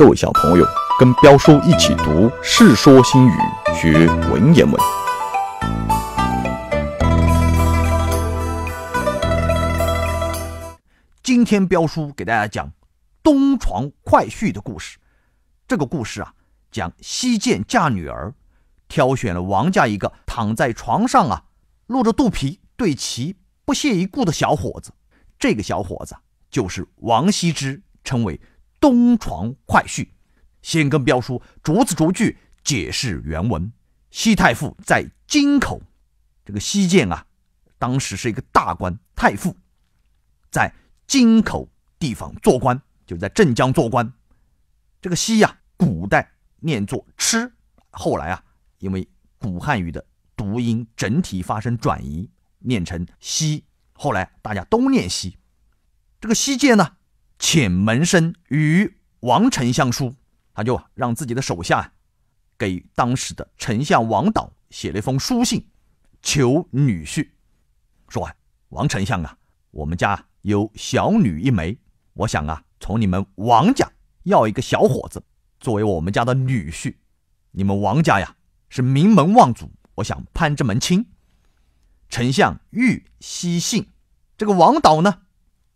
各位小朋友，跟彪叔一起读《世说新语》，学文言文。今天彪叔给大家讲《东床快婿》的故事。这个故事啊，讲西涧嫁女儿，挑选了王家一个躺在床上啊，露着肚皮，对其不屑一顾的小伙子。这个小伙子就是王羲之，称为。东床快婿，先跟标叔逐字逐句解释原文。西太傅在京口，这个西建啊，当时是一个大官，太傅在京口地方做官，就在镇江做官。这个西呀，古代念作“吃”，后来啊，因为古汉语的读音整体发生转移，念成“西”，后来大家都念“西”。这个西建呢？请门生与王丞相书，他就让自己的手下给当时的丞相王导写了一封书信，求女婿。说：“王丞相啊，我们家有小女一枚，我想啊，从你们王家要一个小伙子作为我们家的女婿。你们王家呀是名门望族，我想攀这门亲。”丞相欲西信，这个王导呢，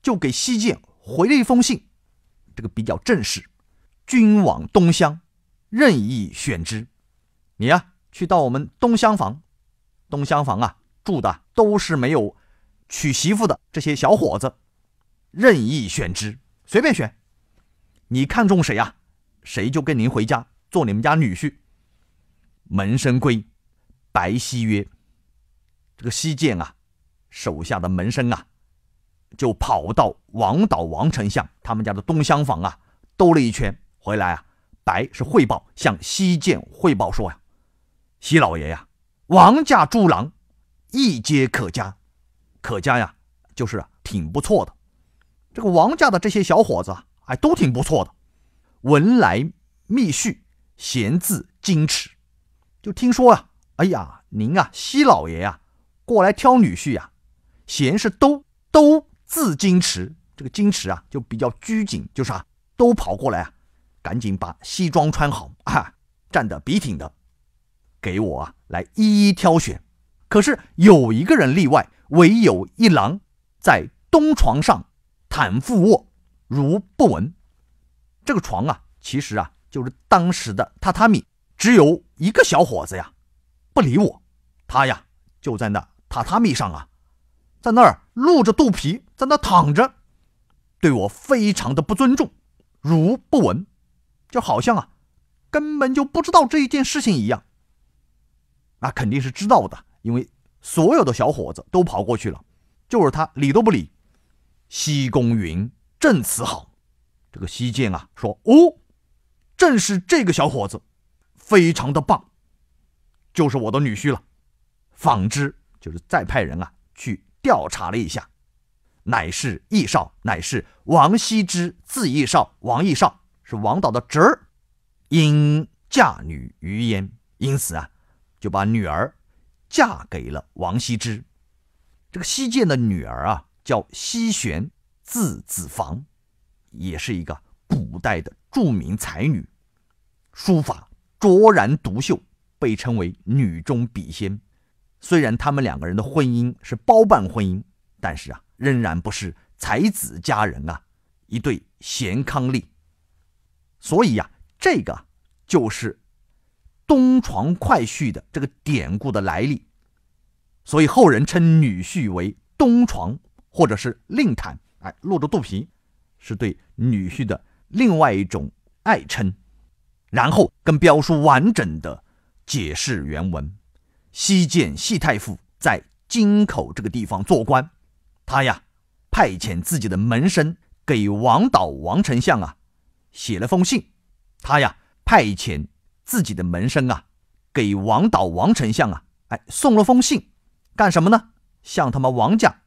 就给西晋。回了一封信，这个比较正式。君往东乡，任意选之。你呀，去到我们东厢房。东厢房啊，住的都是没有娶媳妇的这些小伙子，任意选之，随便选。你看中谁呀？谁就跟您回家做你们家女婿。门生归，白皙曰：“这个西涧啊，手下的门生啊。”就跑到王导、王丞相他们家的东厢房啊，兜了一圈回来啊，白是汇报，向西晋汇报说呀：“西老爷呀，王家诸郎，一皆可嘉，可嘉呀，就是挺不错的。这个王家的这些小伙子啊，哎，都挺不错的，文来密续，贤字矜持。就听说呀，哎呀，您啊，西老爷呀，过来挑女婿呀，贤是都都。”字矜持，这个矜持啊，就比较拘谨。就是啊，都跑过来啊，赶紧把西装穿好啊，站得笔挺的，给我啊来一一挑选。可是有一个人例外，唯有一郎在东床上袒腹卧，如不闻。这个床啊，其实啊，就是当时的榻榻米。只有一个小伙子呀，不理我，他呀就在那榻榻米上啊，在那儿。露着肚皮在那躺着，对我非常的不尊重，如不闻，就好像啊根本就不知道这一件事情一样。那肯定是知道的，因为所有的小伙子都跑过去了，就是他理都不理。西公云证此好，这个西建啊说哦，正是这个小伙子非常的棒，就是我的女婿了。纺织就是再派人啊去。调查了一下，乃是义少，乃是王羲之，字义少，王义少是王导的侄儿，因嫁女于焉，因此啊，就把女儿嫁给了王羲之。这个西涧的女儿啊，叫西璇，字子房，也是一个古代的著名才女，书法卓然独秀，被称为女中笔仙。虽然他们两个人的婚姻是包办婚姻，但是啊，仍然不是才子佳人啊，一对贤伉俪。所以呀，这个就是东床快婿的这个典故的来历。所以后人称女婿为东床，或者是令坦，哎，露着肚皮，是对女婿的另外一种爱称。然后跟标叔完整的解释原文。西晋西太傅在京口这个地方做官，他呀派遣自己的门生给王导王丞相啊写了封信，他呀派遣自己的门生啊给王导王丞相啊哎送了封信，干什么呢？向他们王家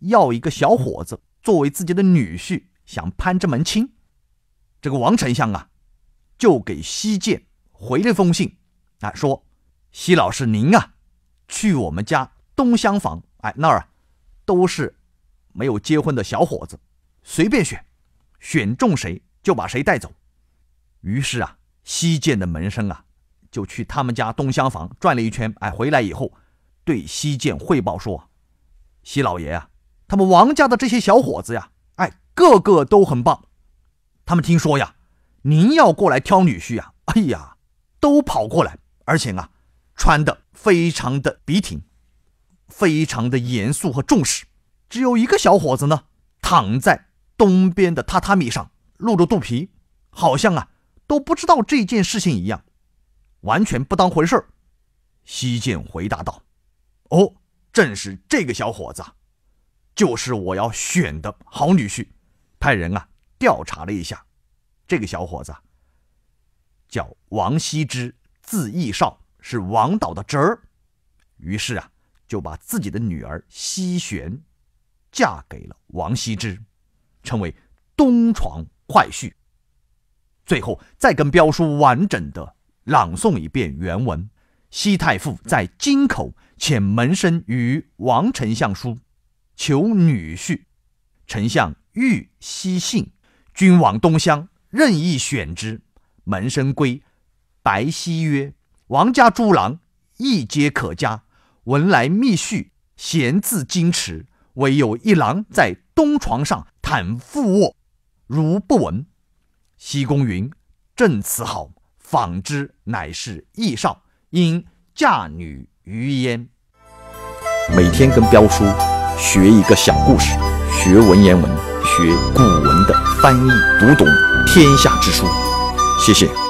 要一个小伙子作为自己的女婿，想攀这门亲。这个王丞相啊就给西晋回了封信啊说。西老师，您啊，去我们家东厢房，哎那儿，都是没有结婚的小伙子，随便选，选中谁就把谁带走。于是啊，西建的门生啊，就去他们家东厢房转了一圈，哎，回来以后，对西建汇报说：“西老爷啊，他们王家的这些小伙子呀，哎，个个都很棒。他们听说呀，您要过来挑女婿呀，哎呀，都跑过来，而且啊。”穿的非常的笔挺，非常的严肃和重视。只有一个小伙子呢，躺在东边的榻榻米上，露着肚皮，好像啊都不知道这件事情一样，完全不当回事儿。西涧回答道：“哦，正是这个小伙子，就是我要选的好女婿。派人啊调查了一下，这个小伙子叫王羲之，字义少。”是王导的侄儿，于是啊，就把自己的女儿西璇嫁给了王羲之，成为东床快婿。最后再跟彪叔完整的朗诵一遍原文：西太傅在京口遣门生与王丞相书，求女婿。丞相欲西信，君往东乡，任意选之。门生归，白西曰。王家诸郎，亦皆可嘉。闻来密续，闲自矜持。唯有一郎在东床上袒腹卧，如不闻。西宫云：“正此好，仿之乃是义少，因嫁女于焉。”每天跟彪叔学一个小故事，学文言文，学古文的翻译，读懂天下之书。谢谢。